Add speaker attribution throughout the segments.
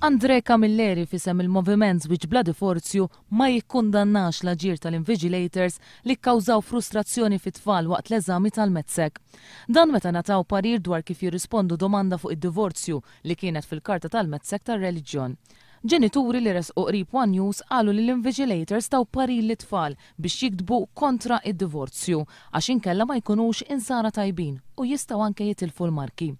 Speaker 1: Andre Camilleri fisem il-moviment Zwiġ Bladi Forzju ma jikkundannax l-ġir tal-invigilators li kkawżaw frustrazzjoni fit-tfal waqt l-eżami tal metsek Dan meta nataw parir dwar kif jirrispondu domanda fuq id-divorzju li kienet fil-karta tal metsek tal-reliġjon. Ġenituri li resqu qrib One News qalu li l-invigilators taw pari l-tfal biex jikdbu kontra id-divorzju għax inkella ma jkunux insara tajbin u jistaw anke jitilfu l-marki.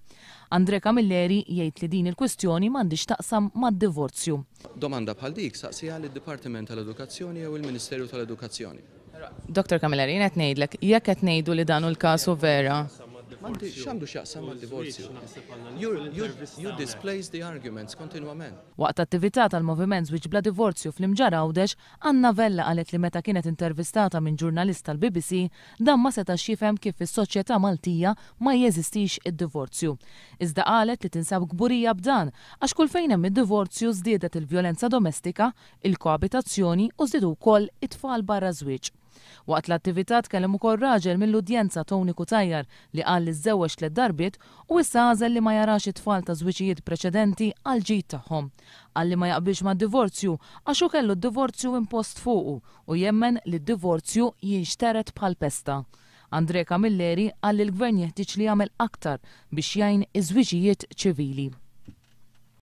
Speaker 1: Andre Camilleri jgħid li din il kwestjoni m'għandix taqsam mad-divorzju.
Speaker 2: Domanda bħal dik saqsija l-Dipartiment tal-Edukazzjoni jew il-Ministeru tal-Edukazzjoni.
Speaker 1: Dr. Camilleri, jgħet ngħidlek, jekk qed ngħidu li danu l-kasu vera.
Speaker 2: Għandi xandu xaqsa ma' divorzju. You displace the arguments kontinuament.
Speaker 1: Waqt attività tal-moviment Zwiġ bla divorzju fl-imġara għawdex, Anna Vella għalet li meta kienet intervistata minn ġurnalist tal-BBC, dan ma setax jifhem kif is-soċjetà Maltija ma jeżistix id-divorzju. Iżda qalet li tinsab gburija b'dan għax kull hemm id-divorzju żdiedet il-vjolenza domestika, il-koabitazzjoni u żdiedu wkoll it-tfal barra żwieġ. Waqt l-attività tkellem ukoll raġel mill-udjenza Tony Kutajjar li qal li żewġ tliet darbiet u issa għażel li ma jarax it-tfal ta' żwiġijiet preċedenti għal ġid tagħhom. Qal li ma jaqbilx ma' divorzju għax u kellu d-divorzju impost fuqu u jemmen li d-divorzju jinxteret bħal pesta. Andre Camilleri li l gvern jeħtieġ li jagħmel aktar biex jgħin iż-żwiġijiet ċivili.